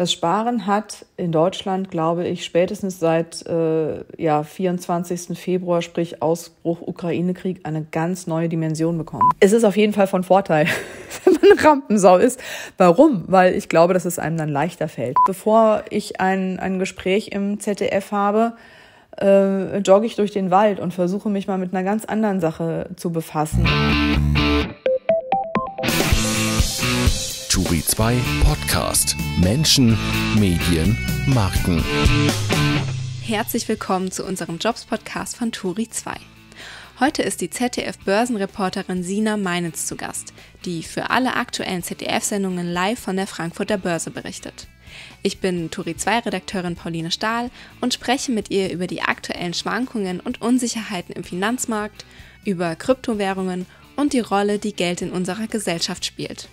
Das Sparen hat in Deutschland, glaube ich, spätestens seit äh, ja, 24. Februar, sprich Ausbruch Ukraine-Krieg, eine ganz neue Dimension bekommen. Es ist auf jeden Fall von Vorteil, wenn man eine Rampensau ist. Warum? Weil ich glaube, dass es einem dann leichter fällt. Bevor ich ein, ein Gespräch im ZDF habe, äh, jogge ich durch den Wald und versuche mich mal mit einer ganz anderen Sache zu befassen. Jury 2 Podcast Menschen, Medien, Marken. Herzlich willkommen zu unserem Jobs-Podcast von Turi 2. Heute ist die ZDF-Börsenreporterin Sina Meinitz zu Gast, die für alle aktuellen ZDF-Sendungen live von der Frankfurter Börse berichtet. Ich bin Turi 2-Redakteurin Pauline Stahl und spreche mit ihr über die aktuellen Schwankungen und Unsicherheiten im Finanzmarkt, über Kryptowährungen und die Rolle, die Geld in unserer Gesellschaft spielt.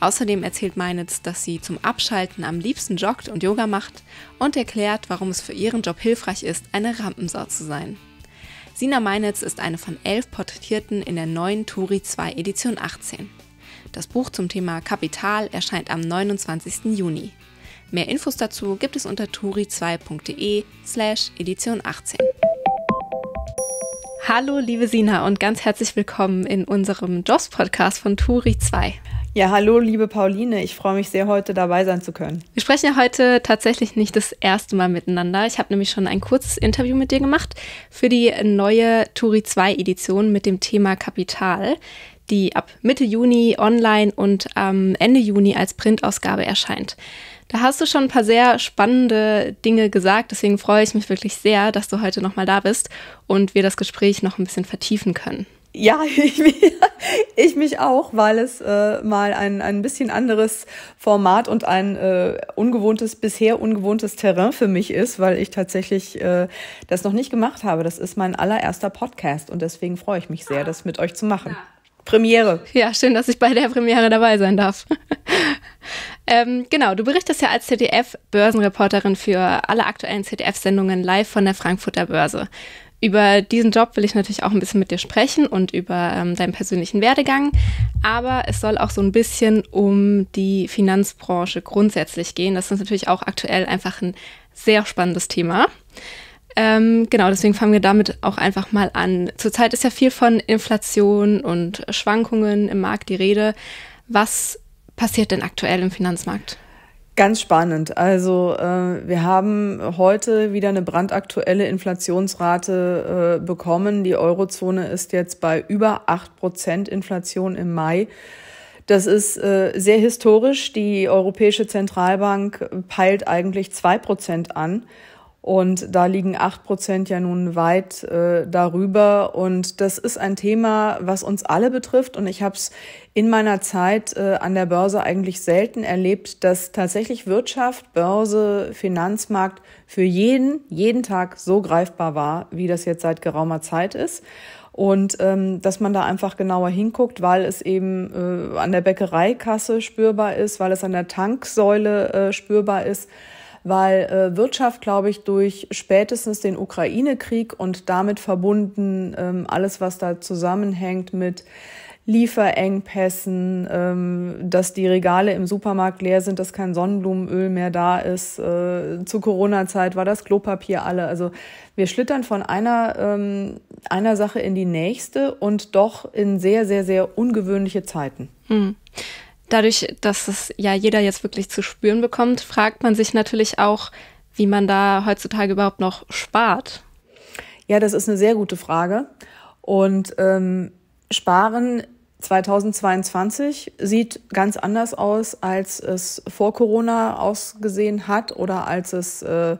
Außerdem erzählt Meinitz, dass sie zum Abschalten am liebsten joggt und Yoga macht und erklärt, warum es für ihren Job hilfreich ist, eine Rampensau zu sein. Sina Meinitz ist eine von elf Porträtierten in der neuen Turi 2 Edition 18. Das Buch zum Thema Kapital erscheint am 29. Juni. Mehr Infos dazu gibt es unter turi2.de slash Edition 18. Hallo, liebe Sina und ganz herzlich willkommen in unserem Jobs-Podcast von Turi 2. Ja, hallo, liebe Pauline. Ich freue mich sehr, heute dabei sein zu können. Wir sprechen ja heute tatsächlich nicht das erste Mal miteinander. Ich habe nämlich schon ein kurzes Interview mit dir gemacht für die neue Turi 2 Edition mit dem Thema Kapital, die ab Mitte Juni online und am ähm, Ende Juni als Printausgabe erscheint. Da hast du schon ein paar sehr spannende Dinge gesagt, deswegen freue ich mich wirklich sehr, dass du heute nochmal da bist und wir das Gespräch noch ein bisschen vertiefen können ja, ich, ich mich auch, weil es äh, mal ein, ein bisschen anderes Format und ein äh, ungewohntes, bisher ungewohntes Terrain für mich ist, weil ich tatsächlich äh, das noch nicht gemacht habe. Das ist mein allererster Podcast und deswegen freue ich mich sehr, das mit euch zu machen. Ja. Premiere. Ja, schön, dass ich bei der Premiere dabei sein darf. ähm, genau, du berichtest ja als ZDF-Börsenreporterin für alle aktuellen ZDF-Sendungen live von der Frankfurter Börse. Über diesen Job will ich natürlich auch ein bisschen mit dir sprechen und über ähm, deinen persönlichen Werdegang. Aber es soll auch so ein bisschen um die Finanzbranche grundsätzlich gehen. Das ist natürlich auch aktuell einfach ein sehr spannendes Thema. Ähm, genau, deswegen fangen wir damit auch einfach mal an. Zurzeit ist ja viel von Inflation und Schwankungen im Markt die Rede. Was passiert denn aktuell im Finanzmarkt? Ganz spannend. Also äh, wir haben heute wieder eine brandaktuelle Inflationsrate äh, bekommen. Die Eurozone ist jetzt bei über acht Prozent Inflation im Mai. Das ist äh, sehr historisch. Die Europäische Zentralbank peilt eigentlich zwei Prozent an. Und da liegen acht Prozent ja nun weit äh, darüber. Und das ist ein Thema, was uns alle betrifft. Und ich habe es in meiner Zeit äh, an der Börse eigentlich selten erlebt, dass tatsächlich Wirtschaft, Börse, Finanzmarkt für jeden, jeden Tag so greifbar war, wie das jetzt seit geraumer Zeit ist. Und ähm, dass man da einfach genauer hinguckt, weil es eben äh, an der Bäckereikasse spürbar ist, weil es an der Tanksäule äh, spürbar ist weil äh, Wirtschaft, glaube ich, durch spätestens den Ukraine-Krieg und damit verbunden ähm, alles, was da zusammenhängt mit Lieferengpässen, ähm, dass die Regale im Supermarkt leer sind, dass kein Sonnenblumenöl mehr da ist. Äh, zu Corona-Zeit war das Klopapier alle. Also wir schlittern von einer, ähm, einer Sache in die nächste und doch in sehr, sehr, sehr ungewöhnliche Zeiten. Hm. Dadurch, dass es ja jeder jetzt wirklich zu spüren bekommt, fragt man sich natürlich auch, wie man da heutzutage überhaupt noch spart. Ja, das ist eine sehr gute Frage. Und ähm, Sparen 2022 sieht ganz anders aus, als es vor Corona ausgesehen hat oder als es äh,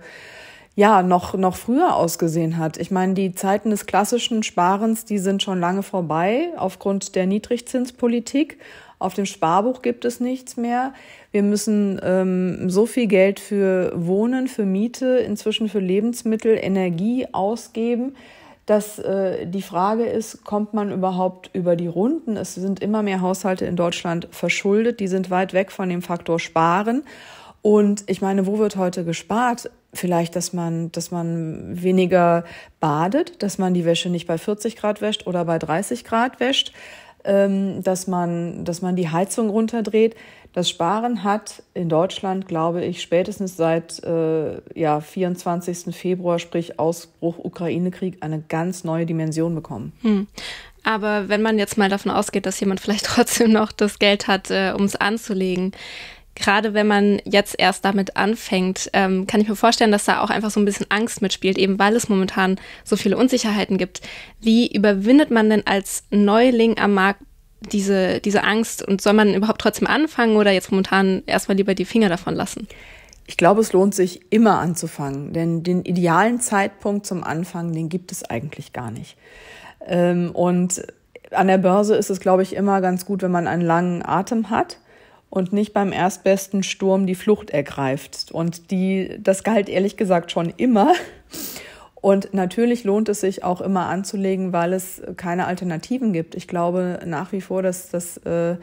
ja noch, noch früher ausgesehen hat. Ich meine, die Zeiten des klassischen Sparens, die sind schon lange vorbei aufgrund der Niedrigzinspolitik. Auf dem Sparbuch gibt es nichts mehr. Wir müssen ähm, so viel Geld für Wohnen, für Miete, inzwischen für Lebensmittel, Energie ausgeben dass äh, die Frage ist, kommt man überhaupt über die Runden? Es sind immer mehr Haushalte in Deutschland verschuldet, die sind weit weg von dem Faktor Sparen. Und ich meine, wo wird heute gespart? Vielleicht, dass man, dass man weniger badet, dass man die Wäsche nicht bei 40 Grad wäscht oder bei 30 Grad wäscht. Ähm, dass, man, dass man die Heizung runterdreht. Das Sparen hat in Deutschland, glaube ich, spätestens seit äh, ja, 24. Februar, sprich Ausbruch Ukraine-Krieg, eine ganz neue Dimension bekommen. Hm. Aber wenn man jetzt mal davon ausgeht, dass jemand vielleicht trotzdem noch das Geld hat, äh, um es anzulegen, gerade wenn man jetzt erst damit anfängt, ähm, kann ich mir vorstellen, dass da auch einfach so ein bisschen Angst mitspielt, eben weil es momentan so viele Unsicherheiten gibt. Wie überwindet man denn als Neuling am Markt diese, diese Angst und soll man überhaupt trotzdem anfangen oder jetzt momentan erstmal lieber die Finger davon lassen? Ich glaube, es lohnt sich immer anzufangen, denn den idealen Zeitpunkt zum Anfangen, den gibt es eigentlich gar nicht. Ähm, und an der Börse ist es, glaube ich, immer ganz gut, wenn man einen langen Atem hat und nicht beim erstbesten Sturm die Flucht ergreift. Und die, das galt ehrlich gesagt schon immer. Und natürlich lohnt es sich auch immer anzulegen, weil es keine Alternativen gibt. Ich glaube nach wie vor, dass, dass äh,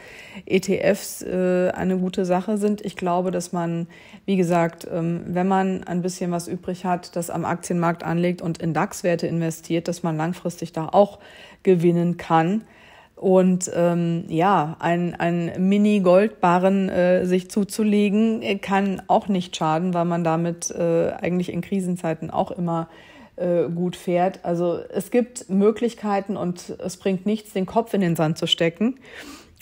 ETFs äh, eine gute Sache sind. Ich glaube, dass man, wie gesagt, ähm, wenn man ein bisschen was übrig hat, das am Aktienmarkt anlegt und in DAX-Werte investiert, dass man langfristig da auch gewinnen kann. Und ähm, ja, ein, Mini-Goldbarren äh, sich zuzulegen, äh, kann auch nicht schaden, weil man damit äh, eigentlich in Krisenzeiten auch immer äh, gut fährt. Also es gibt Möglichkeiten und es bringt nichts, den Kopf in den Sand zu stecken.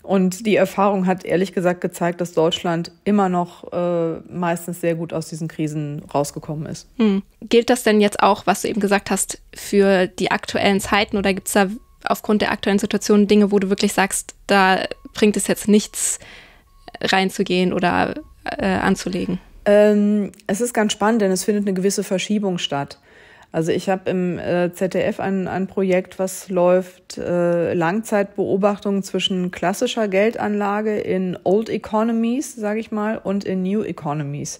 Und die Erfahrung hat ehrlich gesagt gezeigt, dass Deutschland immer noch äh, meistens sehr gut aus diesen Krisen rausgekommen ist. Hm. Gilt das denn jetzt auch, was du eben gesagt hast, für die aktuellen Zeiten oder gibt es da aufgrund der aktuellen Situation Dinge, wo du wirklich sagst, da bringt es jetzt nichts reinzugehen oder äh, anzulegen? Ähm, es ist ganz spannend, denn es findet eine gewisse Verschiebung statt. Also ich habe im äh, ZDF ein, ein Projekt, was läuft, äh, Langzeitbeobachtung zwischen klassischer Geldanlage in Old Economies, sage ich mal, und in New Economies.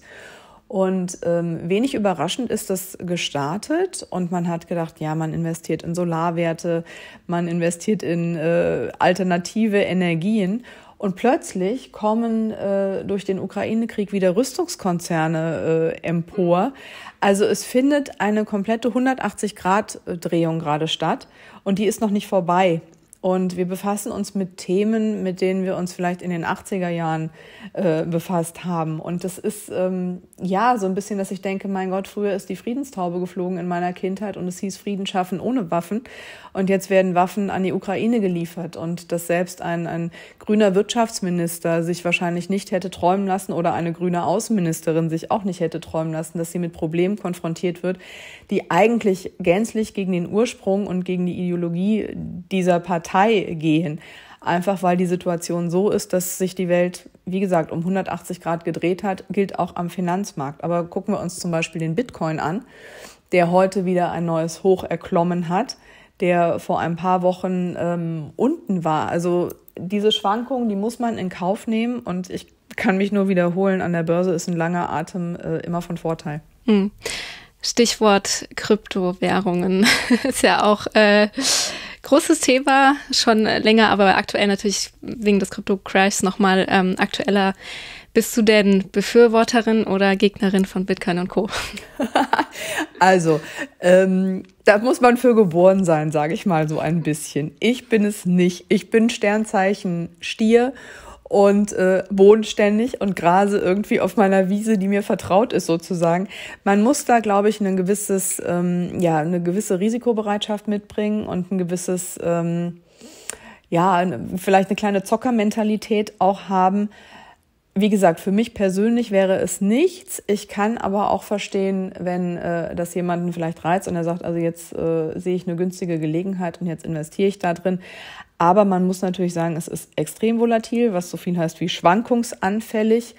Und ähm, wenig überraschend ist das gestartet und man hat gedacht, ja, man investiert in Solarwerte, man investiert in äh, alternative Energien. Und plötzlich kommen äh, durch den Ukraine-Krieg wieder Rüstungskonzerne äh, empor. Also es findet eine komplette 180-Grad-Drehung äh, gerade statt und die ist noch nicht vorbei. Und wir befassen uns mit Themen, mit denen wir uns vielleicht in den 80er Jahren äh, befasst haben. Und das ist ähm, ja so ein bisschen, dass ich denke, mein Gott, früher ist die Friedenstaube geflogen in meiner Kindheit und es hieß Frieden schaffen ohne Waffen. Und jetzt werden Waffen an die Ukraine geliefert. Und dass selbst ein, ein grüner Wirtschaftsminister sich wahrscheinlich nicht hätte träumen lassen oder eine grüne Außenministerin sich auch nicht hätte träumen lassen, dass sie mit Problemen konfrontiert wird, die eigentlich gänzlich gegen den Ursprung und gegen die Ideologie dieser Partei Detail gehen. Einfach weil die Situation so ist, dass sich die Welt, wie gesagt, um 180 Grad gedreht hat, gilt auch am Finanzmarkt. Aber gucken wir uns zum Beispiel den Bitcoin an, der heute wieder ein neues Hoch erklommen hat, der vor ein paar Wochen ähm, unten war. Also diese Schwankungen, die muss man in Kauf nehmen und ich kann mich nur wiederholen, an der Börse ist ein langer Atem äh, immer von Vorteil. Hm. Stichwort Kryptowährungen ist ja auch äh, großes Thema, schon länger, aber aktuell natürlich wegen des Krypto-Crashs nochmal ähm, aktueller. Bist du denn Befürworterin oder Gegnerin von Bitcoin und Co? also, ähm, da muss man für geboren sein, sage ich mal so ein bisschen. Ich bin es nicht. Ich bin Sternzeichen Stier und äh, bodenständig und grase irgendwie auf meiner Wiese, die mir vertraut ist sozusagen. Man muss da, glaube ich, ein gewisses, ähm, ja, eine gewisse Risikobereitschaft mitbringen und ein gewisses, ähm, ja, vielleicht eine kleine Zockermentalität auch haben. Wie gesagt, für mich persönlich wäre es nichts. Ich kann aber auch verstehen, wenn äh, das jemanden vielleicht reizt und er sagt, also jetzt äh, sehe ich eine günstige Gelegenheit und jetzt investiere ich da drin. Aber man muss natürlich sagen, es ist extrem volatil, was so viel heißt wie schwankungsanfällig.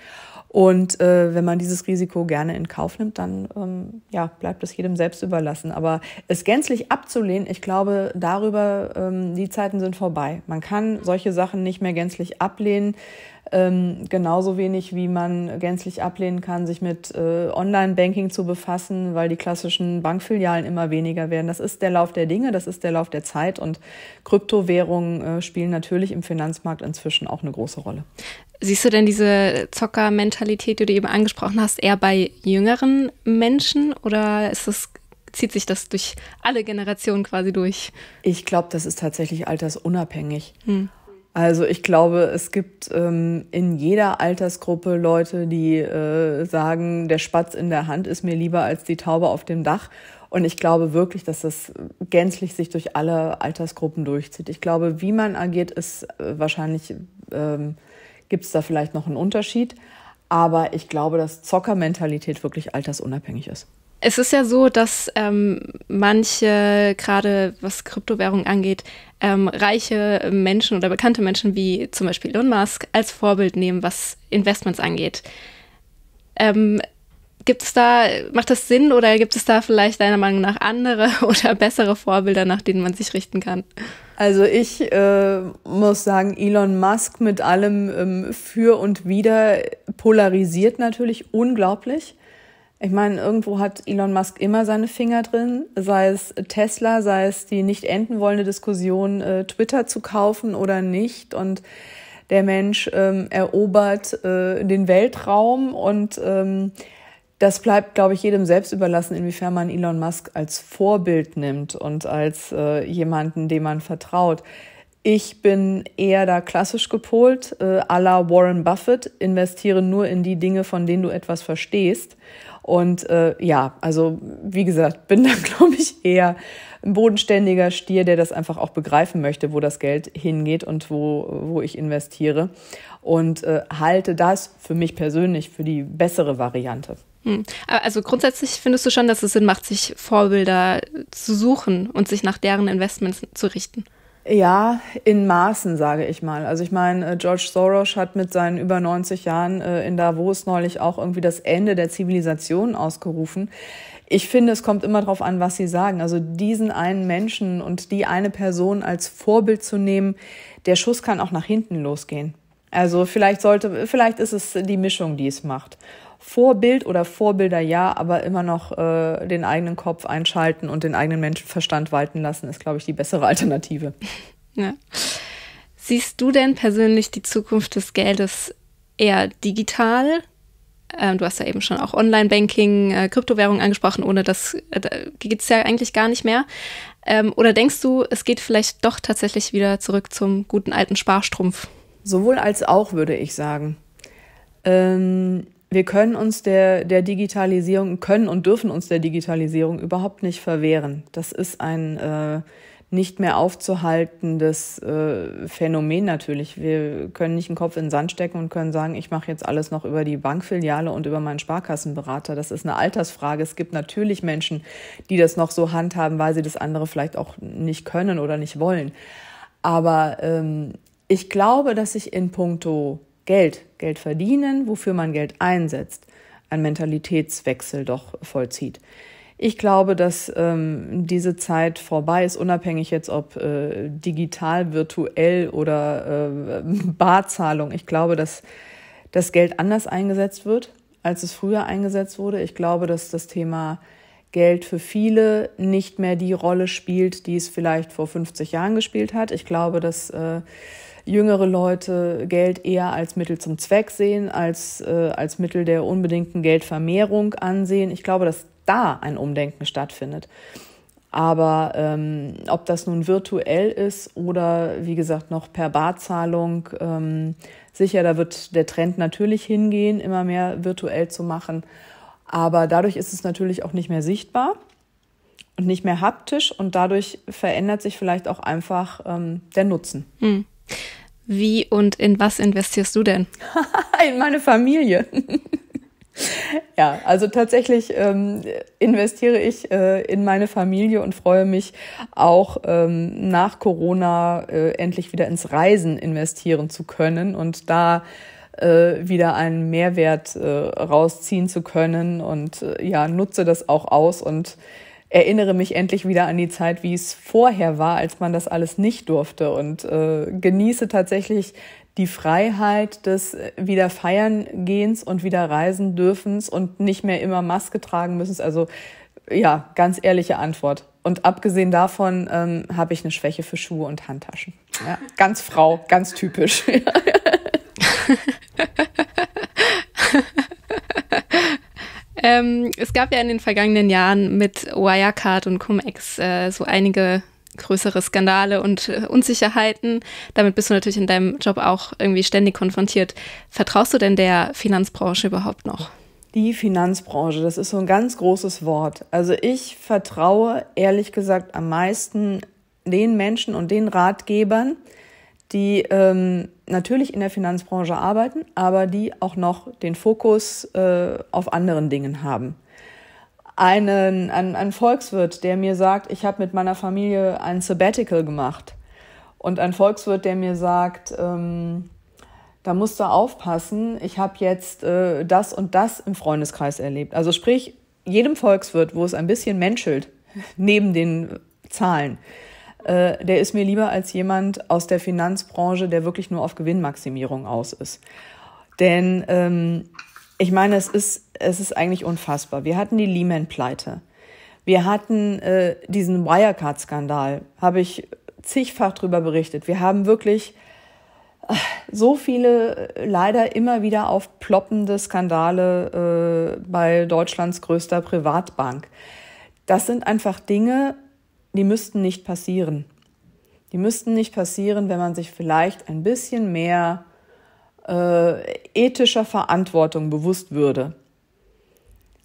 Und äh, wenn man dieses Risiko gerne in Kauf nimmt, dann ähm, ja, bleibt es jedem selbst überlassen. Aber es gänzlich abzulehnen, ich glaube, darüber, ähm, die Zeiten sind vorbei. Man kann solche Sachen nicht mehr gänzlich ablehnen. Ähm, genauso wenig, wie man gänzlich ablehnen kann, sich mit äh, Online-Banking zu befassen, weil die klassischen Bankfilialen immer weniger werden. Das ist der Lauf der Dinge, das ist der Lauf der Zeit und Kryptowährungen äh, spielen natürlich im Finanzmarkt inzwischen auch eine große Rolle. Siehst du denn diese Zocker-Mentalität, die du eben angesprochen hast, eher bei jüngeren Menschen oder ist das zieht sich das durch alle Generationen quasi durch? Ich glaube, das ist tatsächlich altersunabhängig. Hm. Also ich glaube, es gibt ähm, in jeder Altersgruppe Leute, die äh, sagen, der Spatz in der Hand ist mir lieber als die Taube auf dem Dach. Und ich glaube wirklich, dass das gänzlich sich durch alle Altersgruppen durchzieht. Ich glaube, wie man agiert, ist äh, wahrscheinlich, ähm, gibt es da vielleicht noch einen Unterschied. Aber ich glaube, dass Zockermentalität wirklich altersunabhängig ist. Es ist ja so, dass ähm, manche, gerade was Kryptowährung angeht, ähm, reiche Menschen oder bekannte Menschen wie zum Beispiel Elon Musk als Vorbild nehmen, was Investments angeht. Ähm, gibt es da, macht das Sinn oder gibt es da vielleicht deiner Meinung nach andere oder bessere Vorbilder, nach denen man sich richten kann? Also ich äh, muss sagen, Elon Musk mit allem ähm, für und wider polarisiert natürlich unglaublich. Ich meine, irgendwo hat Elon Musk immer seine Finger drin, sei es Tesla, sei es die nicht enden wollende Diskussion, äh, Twitter zu kaufen oder nicht. Und der Mensch ähm, erobert äh, den Weltraum und ähm, das bleibt, glaube ich, jedem selbst überlassen, inwiefern man Elon Musk als Vorbild nimmt und als äh, jemanden, dem man vertraut. Ich bin eher da klassisch gepolt, äh, à la Warren Buffett, investiere nur in die Dinge, von denen du etwas verstehst. Und äh, ja, also wie gesagt, bin da, glaube ich, eher ein bodenständiger Stier, der das einfach auch begreifen möchte, wo das Geld hingeht und wo, wo ich investiere. Und äh, halte das für mich persönlich für die bessere Variante. Hm. Also grundsätzlich findest du schon, dass es Sinn macht, sich Vorbilder zu suchen und sich nach deren Investments zu richten. Ja, in Maßen, sage ich mal. Also ich meine, äh, George Soros hat mit seinen über 90 Jahren äh, in Davos neulich auch irgendwie das Ende der Zivilisation ausgerufen. Ich finde, es kommt immer darauf an, was Sie sagen. Also diesen einen Menschen und die eine Person als Vorbild zu nehmen, der Schuss kann auch nach hinten losgehen. Also vielleicht sollte, vielleicht ist es die Mischung, die es macht. Vorbild oder Vorbilder ja, aber immer noch äh, den eigenen Kopf einschalten und den eigenen Menschenverstand walten lassen, ist, glaube ich, die bessere Alternative. Ja. Siehst du denn persönlich die Zukunft des Geldes eher digital? Ähm, du hast ja eben schon auch Online-Banking, äh, Kryptowährung angesprochen, ohne das äh, da geht es ja eigentlich gar nicht mehr. Ähm, oder denkst du, es geht vielleicht doch tatsächlich wieder zurück zum guten alten Sparstrumpf? Sowohl als auch, würde ich sagen. Ähm wir können uns der, der Digitalisierung, können und dürfen uns der Digitalisierung überhaupt nicht verwehren. Das ist ein äh, nicht mehr aufzuhaltendes äh, Phänomen natürlich. Wir können nicht den Kopf in den Sand stecken und können sagen, ich mache jetzt alles noch über die Bankfiliale und über meinen Sparkassenberater. Das ist eine Altersfrage. Es gibt natürlich Menschen, die das noch so handhaben, weil sie das andere vielleicht auch nicht können oder nicht wollen. Aber ähm, ich glaube, dass ich in puncto Geld, Geld verdienen, wofür man Geld einsetzt, einen Mentalitätswechsel doch vollzieht. Ich glaube, dass ähm, diese Zeit vorbei ist, unabhängig jetzt ob äh, digital, virtuell oder äh, Barzahlung. Ich glaube, dass das Geld anders eingesetzt wird, als es früher eingesetzt wurde. Ich glaube, dass das Thema Geld für viele nicht mehr die Rolle spielt, die es vielleicht vor 50 Jahren gespielt hat. Ich glaube, dass äh, jüngere Leute Geld eher als Mittel zum Zweck sehen, als, äh, als Mittel der unbedingten Geldvermehrung ansehen. Ich glaube, dass da ein Umdenken stattfindet. Aber ähm, ob das nun virtuell ist oder wie gesagt noch per Barzahlung, ähm, sicher, da wird der Trend natürlich hingehen, immer mehr virtuell zu machen. Aber dadurch ist es natürlich auch nicht mehr sichtbar und nicht mehr haptisch und dadurch verändert sich vielleicht auch einfach ähm, der Nutzen. Hm. Wie und in was investierst du denn? in meine Familie. Ja, also tatsächlich ähm, investiere ich äh, in meine Familie und freue mich auch ähm, nach Corona äh, endlich wieder ins Reisen investieren zu können und da äh, wieder einen Mehrwert äh, rausziehen zu können. Und äh, ja, nutze das auch aus und erinnere mich endlich wieder an die Zeit, wie es vorher war, als man das alles nicht durfte und äh, genieße tatsächlich die Freiheit des äh, wieder feiern gehens und wieder reisen dürfens und nicht mehr immer Maske tragen müssen. Also ja, ganz ehrliche Antwort. Und abgesehen davon ähm, habe ich eine Schwäche für Schuhe und Handtaschen. Ja, ganz Frau, ganz typisch. Ähm, es gab ja in den vergangenen Jahren mit Wirecard und Cum-Ex äh, so einige größere Skandale und äh, Unsicherheiten. Damit bist du natürlich in deinem Job auch irgendwie ständig konfrontiert. Vertraust du denn der Finanzbranche überhaupt noch? Die Finanzbranche, das ist so ein ganz großes Wort. Also ich vertraue ehrlich gesagt am meisten den Menschen und den Ratgebern, die ähm, natürlich in der Finanzbranche arbeiten, aber die auch noch den Fokus äh, auf anderen Dingen haben. Einen, einen, einen Volkswirt, der mir sagt, ich habe mit meiner Familie ein Sabbatical gemacht. Und ein Volkswirt, der mir sagt, ähm, da musst du aufpassen, ich habe jetzt äh, das und das im Freundeskreis erlebt. Also sprich, jedem Volkswirt, wo es ein bisschen menschelt, neben den Zahlen, äh, der ist mir lieber als jemand aus der Finanzbranche, der wirklich nur auf Gewinnmaximierung aus ist. Denn ähm, ich meine, es ist, es ist eigentlich unfassbar. Wir hatten die Lehman-Pleite. Wir hatten äh, diesen Wirecard-Skandal, habe ich zigfach drüber berichtet. Wir haben wirklich äh, so viele äh, leider immer wieder aufploppende Skandale äh, bei Deutschlands größter Privatbank. Das sind einfach Dinge, die müssten nicht passieren. Die müssten nicht passieren, wenn man sich vielleicht ein bisschen mehr äh, ethischer Verantwortung bewusst würde.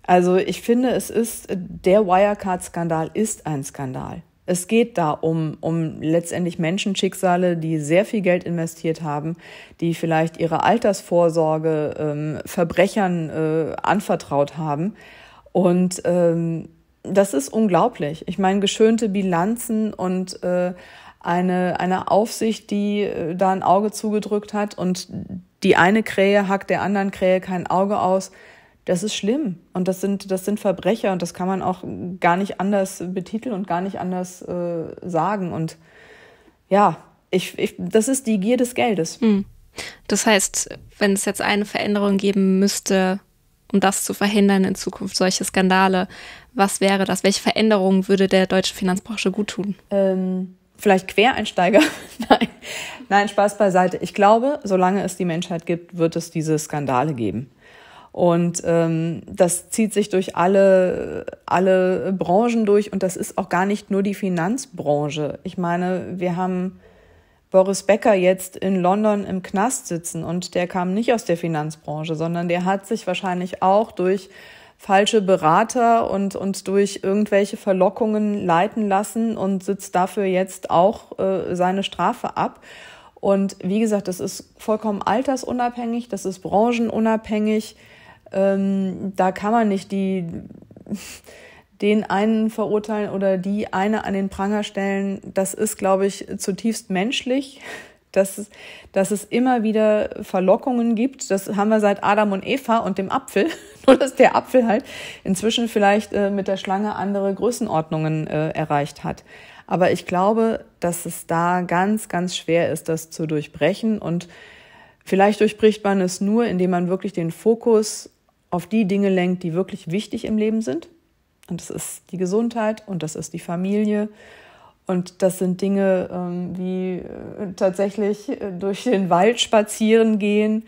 Also ich finde, es ist, der Wirecard-Skandal ist ein Skandal. Es geht da um, um letztendlich Menschenschicksale, die sehr viel Geld investiert haben, die vielleicht ihre Altersvorsorge ähm, Verbrechern äh, anvertraut haben. Und ähm, das ist unglaublich. Ich meine, geschönte Bilanzen und äh, eine, eine Aufsicht, die äh, da ein Auge zugedrückt hat und die eine Krähe hackt der anderen Krähe kein Auge aus. Das ist schlimm und das sind, das sind Verbrecher und das kann man auch gar nicht anders betiteln und gar nicht anders äh, sagen. Und ja, ich, ich, das ist die Gier des Geldes. Hm. Das heißt, wenn es jetzt eine Veränderung geben müsste, um das zu verhindern in Zukunft, solche Skandale? Was wäre das? Welche Veränderungen würde der deutschen Finanzbranche gut tun? Ähm, vielleicht Quereinsteiger? Nein. Nein, Spaß beiseite. Ich glaube, solange es die Menschheit gibt, wird es diese Skandale geben. Und ähm, das zieht sich durch alle, alle Branchen durch und das ist auch gar nicht nur die Finanzbranche. Ich meine, wir haben Boris Becker jetzt in London im Knast sitzen und der kam nicht aus der Finanzbranche, sondern der hat sich wahrscheinlich auch durch falsche Berater und, und durch irgendwelche Verlockungen leiten lassen und sitzt dafür jetzt auch äh, seine Strafe ab. Und wie gesagt, das ist vollkommen altersunabhängig, das ist branchenunabhängig. Ähm, da kann man nicht die den einen verurteilen oder die eine an den Pranger stellen, das ist, glaube ich, zutiefst menschlich, dass es, dass es immer wieder Verlockungen gibt. Das haben wir seit Adam und Eva und dem Apfel, nur dass der Apfel halt inzwischen vielleicht äh, mit der Schlange andere Größenordnungen äh, erreicht hat. Aber ich glaube, dass es da ganz, ganz schwer ist, das zu durchbrechen. Und vielleicht durchbricht man es nur, indem man wirklich den Fokus auf die Dinge lenkt, die wirklich wichtig im Leben sind und das ist die Gesundheit und das ist die Familie. Und das sind Dinge ähm, wie äh, tatsächlich äh, durch den Wald spazieren gehen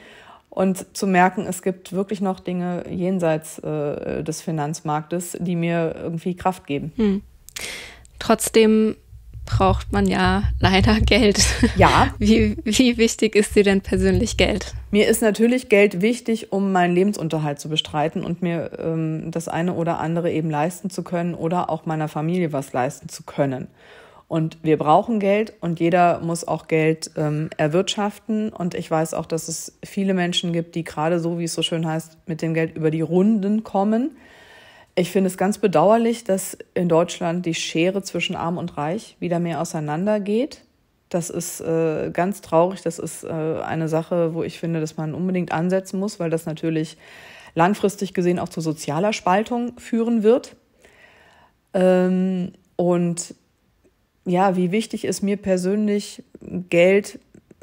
und zu merken, es gibt wirklich noch Dinge jenseits äh, des Finanzmarktes, die mir irgendwie Kraft geben. Hm. Trotzdem braucht man ja leider Geld. Ja. Wie, wie wichtig ist dir denn persönlich Geld? Mir ist natürlich Geld wichtig, um meinen Lebensunterhalt zu bestreiten und mir ähm, das eine oder andere eben leisten zu können oder auch meiner Familie was leisten zu können. Und wir brauchen Geld und jeder muss auch Geld ähm, erwirtschaften. Und ich weiß auch, dass es viele Menschen gibt, die gerade so, wie es so schön heißt, mit dem Geld über die Runden kommen. Ich finde es ganz bedauerlich, dass in Deutschland die Schere zwischen Arm und Reich wieder mehr auseinandergeht. Das ist äh, ganz traurig. Das ist äh, eine Sache, wo ich finde, dass man unbedingt ansetzen muss, weil das natürlich langfristig gesehen auch zu sozialer Spaltung führen wird. Ähm, und ja, wie wichtig ist mir persönlich Geld?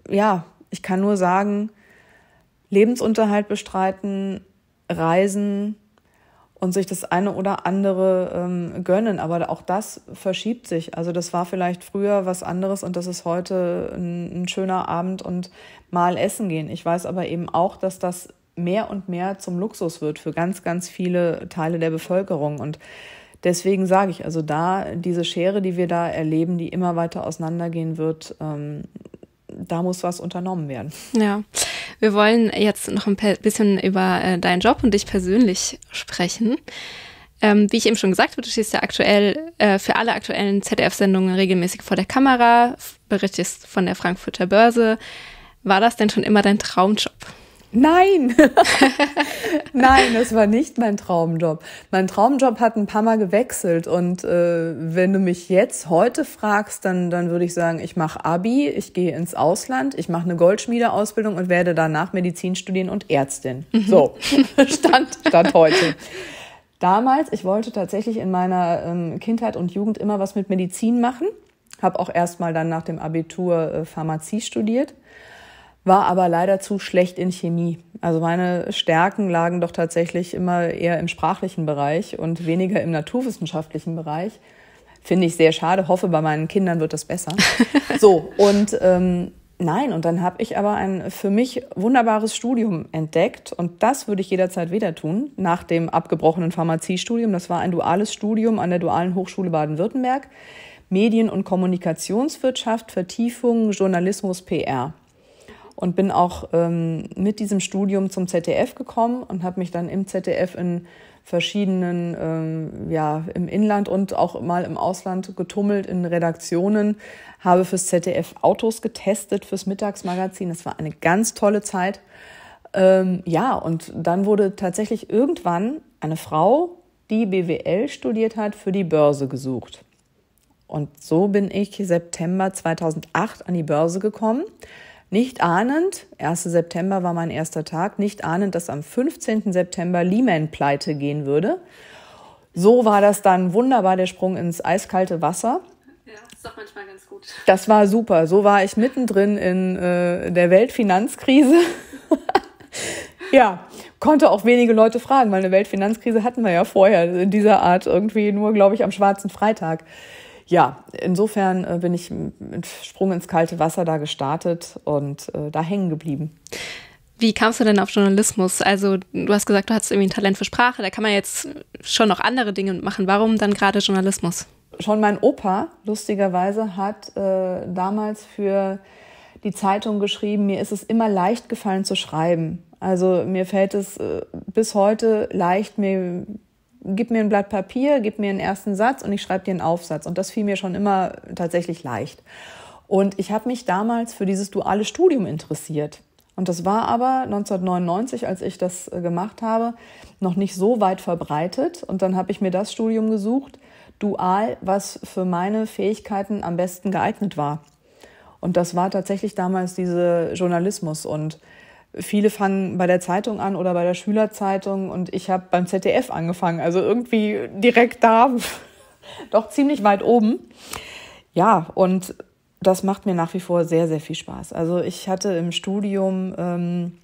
Ja, ich kann nur sagen, Lebensunterhalt bestreiten, Reisen, und sich das eine oder andere ähm, gönnen. Aber auch das verschiebt sich. Also das war vielleicht früher was anderes und das ist heute ein, ein schöner Abend und mal essen gehen. Ich weiß aber eben auch, dass das mehr und mehr zum Luxus wird für ganz, ganz viele Teile der Bevölkerung. Und deswegen sage ich, also da diese Schere, die wir da erleben, die immer weiter auseinandergehen wird, ähm, da muss was unternommen werden. Ja, wir wollen jetzt noch ein bisschen über äh, deinen Job und dich persönlich sprechen. Ähm, wie ich eben schon gesagt habe, du stehst ja aktuell äh, für alle aktuellen ZDF-Sendungen regelmäßig vor der Kamera, berichtest von der Frankfurter Börse. War das denn schon immer dein Traumjob? Nein, nein, das war nicht mein Traumjob. Mein Traumjob hat ein paar Mal gewechselt und äh, wenn du mich jetzt heute fragst, dann, dann würde ich sagen, ich mache Abi, ich gehe ins Ausland, ich mache eine Goldschmiedeausbildung und werde danach Medizin studieren und Ärztin. Mhm. So, stand, stand heute. Damals, ich wollte tatsächlich in meiner ähm, Kindheit und Jugend immer was mit Medizin machen, habe auch erstmal dann nach dem Abitur äh, Pharmazie studiert war aber leider zu schlecht in Chemie. Also meine Stärken lagen doch tatsächlich immer eher im sprachlichen Bereich und weniger im naturwissenschaftlichen Bereich. Finde ich sehr schade, hoffe, bei meinen Kindern wird das besser. so, und ähm, nein, und dann habe ich aber ein für mich wunderbares Studium entdeckt und das würde ich jederzeit wieder tun, nach dem abgebrochenen Pharmaziestudium. Das war ein duales Studium an der Dualen Hochschule Baden-Württemberg. Medien- und Kommunikationswirtschaft, Vertiefung, Journalismus, PR und bin auch ähm, mit diesem Studium zum ZDF gekommen und habe mich dann im ZDF in verschiedenen, ähm, ja, im Inland und auch mal im Ausland getummelt in Redaktionen, habe fürs ZDF Autos getestet, fürs Mittagsmagazin. Das war eine ganz tolle Zeit. Ähm, ja, und dann wurde tatsächlich irgendwann eine Frau, die BWL studiert hat, für die Börse gesucht. Und so bin ich September 2008 an die Börse gekommen nicht ahnend, 1. September war mein erster Tag, nicht ahnend, dass am 15. September Lehman pleite gehen würde. So war das dann wunderbar der Sprung ins eiskalte Wasser. Ja, ist doch manchmal ganz gut. Das war super. So war ich mittendrin in äh, der Weltfinanzkrise. ja, konnte auch wenige Leute fragen, weil eine Weltfinanzkrise hatten wir ja vorher in dieser Art irgendwie nur, glaube ich, am schwarzen Freitag ja, insofern äh, bin ich mit Sprung ins kalte Wasser da gestartet und äh, da hängen geblieben. Wie kamst du denn auf Journalismus? Also du hast gesagt, du hattest irgendwie ein Talent für Sprache, da kann man jetzt schon noch andere Dinge machen. Warum dann gerade Journalismus? Schon mein Opa, lustigerweise, hat äh, damals für die Zeitung geschrieben, mir ist es immer leicht gefallen zu schreiben. Also mir fällt es äh, bis heute leicht, mir gib mir ein Blatt Papier, gib mir einen ersten Satz und ich schreibe dir einen Aufsatz. Und das fiel mir schon immer tatsächlich leicht. Und ich habe mich damals für dieses duale Studium interessiert. Und das war aber 1999, als ich das äh, gemacht habe, noch nicht so weit verbreitet. Und dann habe ich mir das Studium gesucht, dual, was für meine Fähigkeiten am besten geeignet war. Und das war tatsächlich damals diese Journalismus und viele fangen bei der Zeitung an oder bei der Schülerzeitung und ich habe beim ZDF angefangen, also irgendwie direkt da, doch ziemlich weit oben. Ja, und das macht mir nach wie vor sehr, sehr viel Spaß. Also ich hatte im Studium ähm,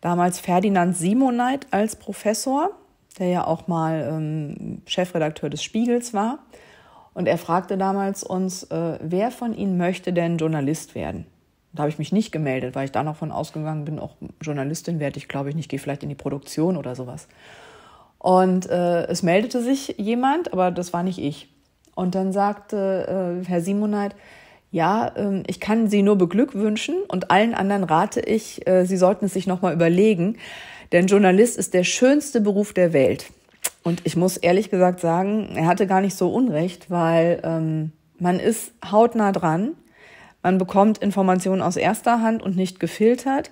damals Ferdinand Simoneit als Professor, der ja auch mal ähm, Chefredakteur des Spiegels war. Und er fragte damals uns, äh, wer von Ihnen möchte denn Journalist werden? Da habe ich mich nicht gemeldet, weil ich da noch von ausgegangen bin, auch Journalistin werde ich, glaube ich, nicht, gehe vielleicht in die Produktion oder sowas. Und äh, es meldete sich jemand, aber das war nicht ich. Und dann sagte äh, Herr Simoneit, ja, ähm, ich kann Sie nur beglückwünschen und allen anderen rate ich, äh, Sie sollten es sich nochmal überlegen, denn Journalist ist der schönste Beruf der Welt. Und ich muss ehrlich gesagt sagen, er hatte gar nicht so Unrecht, weil ähm, man ist hautnah dran man bekommt Informationen aus erster Hand und nicht gefiltert.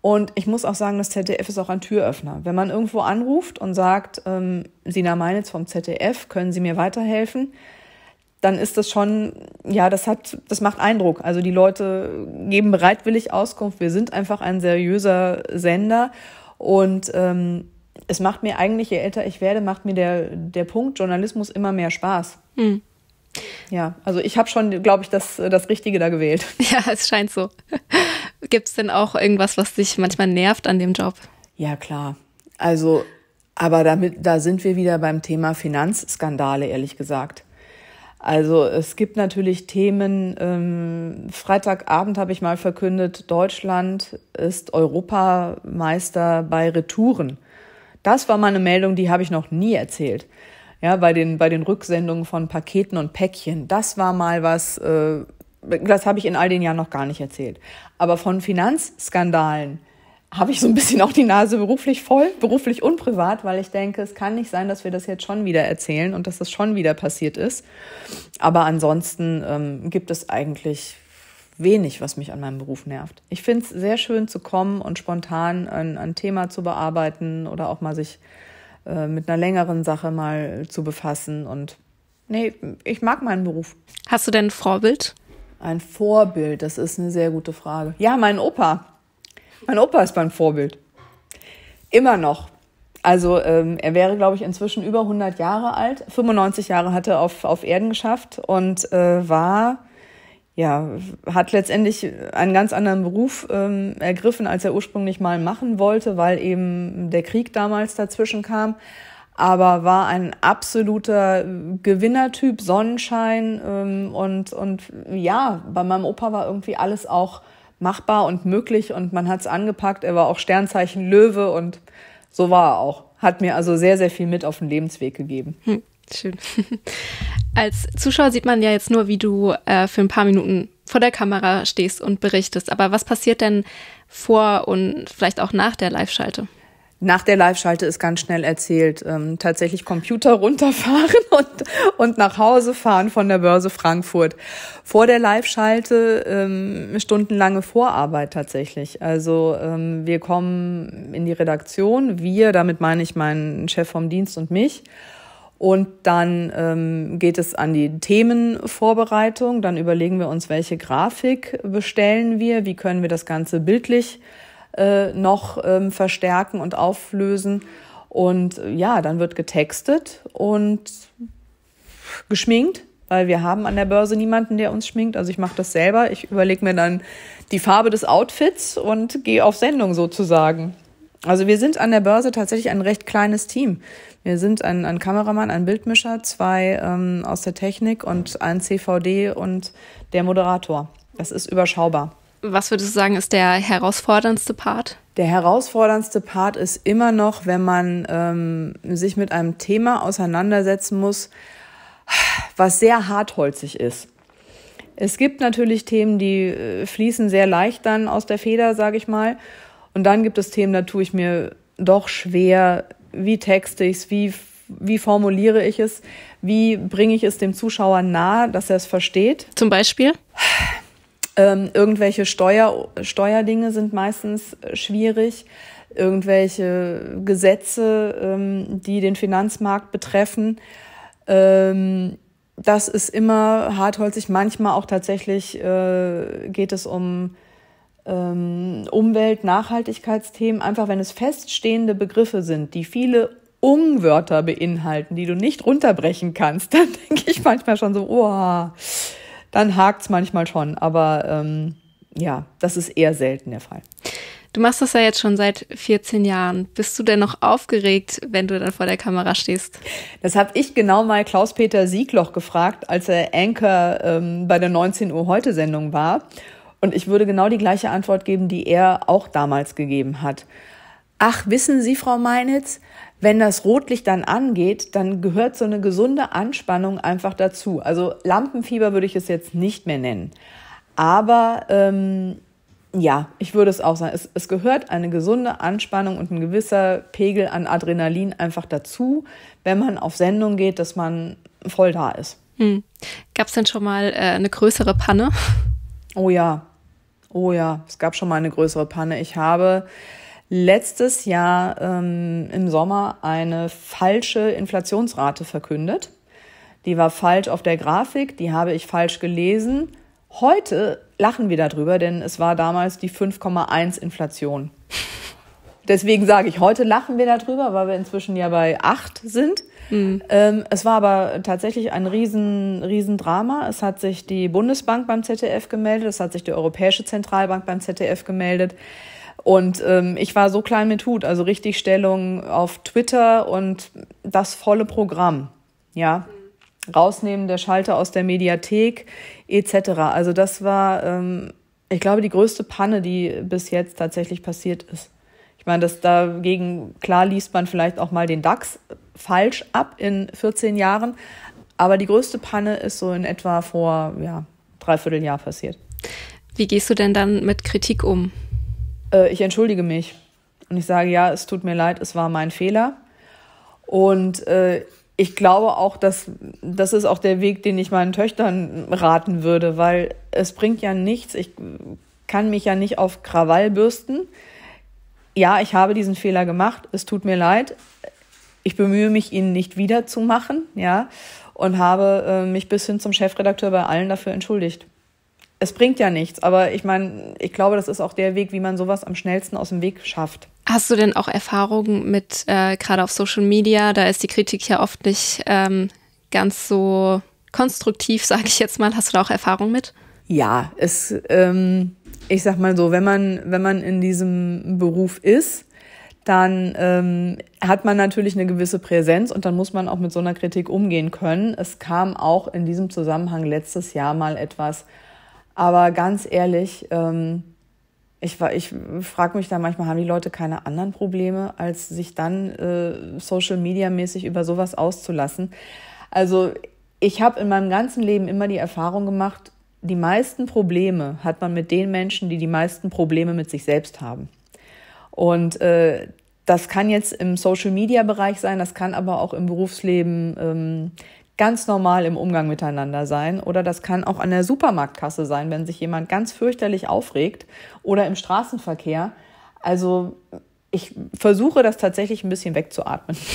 Und ich muss auch sagen, das ZDF ist auch ein Türöffner. Wenn man irgendwo anruft und sagt, ähm, Sina Meinitz vom ZDF, können Sie mir weiterhelfen? Dann ist das schon, ja, das hat, das macht Eindruck. Also die Leute geben bereitwillig Auskunft. Wir sind einfach ein seriöser Sender und ähm, es macht mir eigentlich, je älter ich werde, macht mir der, der Punkt Journalismus immer mehr Spaß. Mhm. Ja, also ich habe schon, glaube ich, das, das Richtige da gewählt. Ja, es scheint so. Gibt es denn auch irgendwas, was dich manchmal nervt an dem Job? Ja, klar. Also, aber damit, da sind wir wieder beim Thema Finanzskandale, ehrlich gesagt. Also es gibt natürlich Themen. Ähm, Freitagabend habe ich mal verkündet, Deutschland ist Europameister bei Retouren. Das war mal eine Meldung, die habe ich noch nie erzählt ja, bei den, bei den Rücksendungen von Paketen und Päckchen. Das war mal was, äh, das habe ich in all den Jahren noch gar nicht erzählt. Aber von Finanzskandalen habe ich so ein bisschen auch die Nase beruflich voll, beruflich und privat, weil ich denke, es kann nicht sein, dass wir das jetzt schon wieder erzählen und dass das schon wieder passiert ist. Aber ansonsten ähm, gibt es eigentlich wenig, was mich an meinem Beruf nervt. Ich finde es sehr schön zu kommen und spontan ein, ein Thema zu bearbeiten oder auch mal sich äh, mit einer längeren Sache mal zu befassen. Und nee, ich mag meinen Beruf. Hast du denn ein Vorbild? Ein Vorbild, das ist eine sehr gute Frage. Ja, mein Opa. Mein Opa ist mein Vorbild. Immer noch. Also ähm, er wäre, glaube ich, inzwischen über 100 Jahre alt. 95 Jahre hat er auf, auf Erden geschafft und äh, war ja, hat letztendlich einen ganz anderen Beruf ähm, ergriffen, als er ursprünglich mal machen wollte, weil eben der Krieg damals dazwischen kam. Aber war ein absoluter Gewinnertyp, Sonnenschein ähm, und, und ja, bei meinem Opa war irgendwie alles auch machbar und möglich und man hat es angepackt. Er war auch Sternzeichen Löwe und so war er auch. Hat mir also sehr, sehr viel mit auf den Lebensweg gegeben. Hm. Schön. Als Zuschauer sieht man ja jetzt nur, wie du äh, für ein paar Minuten vor der Kamera stehst und berichtest. Aber was passiert denn vor und vielleicht auch nach der Live-Schalte? Nach der Live-Schalte ist ganz schnell erzählt, ähm, tatsächlich Computer runterfahren und, und nach Hause fahren von der Börse Frankfurt. Vor der Live-Schalte ähm, stundenlange Vorarbeit tatsächlich. Also ähm, wir kommen in die Redaktion, wir, damit meine ich meinen Chef vom Dienst und mich und dann ähm, geht es an die Themenvorbereitung. Dann überlegen wir uns, welche Grafik bestellen wir, wie können wir das Ganze bildlich äh, noch ähm, verstärken und auflösen. Und äh, ja, dann wird getextet und geschminkt, weil wir haben an der Börse niemanden, der uns schminkt. Also ich mache das selber. Ich überlege mir dann die Farbe des Outfits und gehe auf Sendung sozusagen. Also wir sind an der Börse tatsächlich ein recht kleines Team. Wir sind ein, ein Kameramann, ein Bildmischer, zwei ähm, aus der Technik und ein CVD und der Moderator. Das ist überschaubar. Was würdest du sagen, ist der herausforderndste Part? Der herausforderndste Part ist immer noch, wenn man ähm, sich mit einem Thema auseinandersetzen muss, was sehr hartholzig ist. Es gibt natürlich Themen, die äh, fließen sehr leicht dann aus der Feder, sage ich mal. Und dann gibt es Themen, da tue ich mir doch schwer, wie texte ich es, wie, wie formuliere ich es, wie bringe ich es dem Zuschauer nahe, dass er es versteht. Zum Beispiel? Ähm, irgendwelche Steuer, Steuerdinge sind meistens äh, schwierig, irgendwelche Gesetze, ähm, die den Finanzmarkt betreffen. Ähm, das ist immer hartholzig. Manchmal auch tatsächlich äh, geht es um ähm, Umwelt-, Nachhaltigkeitsthemen, einfach wenn es feststehende Begriffe sind, die viele Umwörter beinhalten, die du nicht runterbrechen kannst, dann denke ich manchmal schon so, oh, dann hakt's manchmal schon. Aber ähm, ja, das ist eher selten der Fall. Du machst das ja jetzt schon seit 14 Jahren. Bist du denn noch aufgeregt, wenn du dann vor der Kamera stehst? Das habe ich genau mal Klaus-Peter Siegloch gefragt, als er Anchor ähm, bei der 19 Uhr heute Sendung war. Und ich würde genau die gleiche Antwort geben, die er auch damals gegeben hat. Ach, wissen Sie, Frau Meinitz, wenn das Rotlicht dann angeht, dann gehört so eine gesunde Anspannung einfach dazu. Also Lampenfieber würde ich es jetzt nicht mehr nennen. Aber ähm, ja, ich würde es auch sagen. Es, es gehört eine gesunde Anspannung und ein gewisser Pegel an Adrenalin einfach dazu, wenn man auf Sendung geht, dass man voll da ist. Hm. Gab es denn schon mal äh, eine größere Panne? Oh ja, Oh ja, es gab schon mal eine größere Panne. Ich habe letztes Jahr ähm, im Sommer eine falsche Inflationsrate verkündet. Die war falsch auf der Grafik, die habe ich falsch gelesen. Heute lachen wir darüber, denn es war damals die 5,1 Inflation. Deswegen sage ich, heute lachen wir darüber, weil wir inzwischen ja bei 8 sind. Mhm. Ähm, es war aber tatsächlich ein riesen, riesen Drama. Es hat sich die Bundesbank beim ZDF gemeldet, es hat sich die Europäische Zentralbank beim ZDF gemeldet. Und ähm, ich war so klein mit Hut, also richtig Stellung auf Twitter und das volle Programm. Ja. Mhm. Rausnehmen der Schalter aus der Mediathek etc. Also das war, ähm, ich glaube, die größte Panne, die bis jetzt tatsächlich passiert ist. Ich meine, das dagegen, klar liest man vielleicht auch mal den DAX, falsch ab in 14 Jahren. Aber die größte Panne ist so in etwa vor ja, dreiviertel Jahr passiert. Wie gehst du denn dann mit Kritik um? Äh, ich entschuldige mich und ich sage, ja, es tut mir leid, es war mein Fehler. Und äh, ich glaube auch, dass das ist auch der Weg, den ich meinen Töchtern raten würde, weil es bringt ja nichts. Ich kann mich ja nicht auf Krawall bürsten. Ja, ich habe diesen Fehler gemacht, es tut mir leid, ich bemühe mich, ihn nicht wiederzumachen, ja, und habe äh, mich bis hin zum Chefredakteur bei allen dafür entschuldigt. Es bringt ja nichts, aber ich meine, ich glaube, das ist auch der Weg, wie man sowas am schnellsten aus dem Weg schafft. Hast du denn auch Erfahrungen mit, äh, gerade auf Social Media, da ist die Kritik ja oft nicht ähm, ganz so konstruktiv, sage ich jetzt mal. Hast du da auch Erfahrungen mit? Ja, es, ähm, ich sag mal so, wenn man, wenn man in diesem Beruf ist, dann ähm, hat man natürlich eine gewisse Präsenz und dann muss man auch mit so einer Kritik umgehen können. Es kam auch in diesem Zusammenhang letztes Jahr mal etwas. Aber ganz ehrlich, ähm, ich, ich frage mich da manchmal, haben die Leute keine anderen Probleme, als sich dann äh, Social Media mäßig über sowas auszulassen? Also ich habe in meinem ganzen Leben immer die Erfahrung gemacht, die meisten Probleme hat man mit den Menschen, die die meisten Probleme mit sich selbst haben. Und äh, das kann jetzt im Social-Media-Bereich sein, das kann aber auch im Berufsleben ähm, ganz normal im Umgang miteinander sein. Oder das kann auch an der Supermarktkasse sein, wenn sich jemand ganz fürchterlich aufregt oder im Straßenverkehr. Also ich versuche das tatsächlich ein bisschen wegzuatmen.